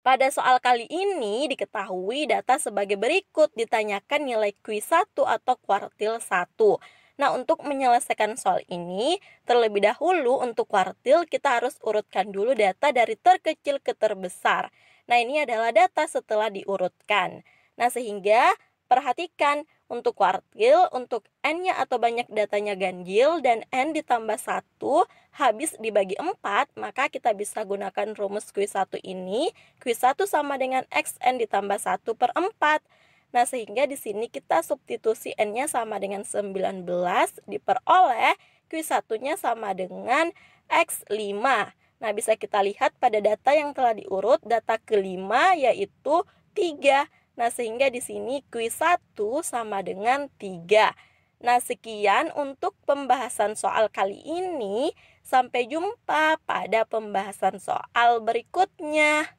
Pada soal kali ini diketahui data sebagai berikut ditanyakan nilai q 1 atau kuartil 1. Nah, untuk menyelesaikan soal ini, terlebih dahulu untuk kuartil kita harus urutkan dulu data dari terkecil ke terbesar. Nah, ini adalah data setelah diurutkan. Nah, sehingga Perhatikan untuk kuartil, untuk n-nya atau banyak datanya ganjil dan n ditambah 1 habis dibagi 4, maka kita bisa gunakan rumus Q1 ini. Q1 sama dengan xn ditambah 1 per 4. Nah, sehingga di sini kita substitusi n-nya sama dengan 19 diperoleh Q1-nya sama dengan X5. Nah, bisa kita lihat pada data yang telah diurut, data kelima yaitu 3. Nah, sehingga di sini kuis 1 sama dengan 3. Nah, sekian untuk pembahasan soal kali ini. Sampai jumpa pada pembahasan soal berikutnya.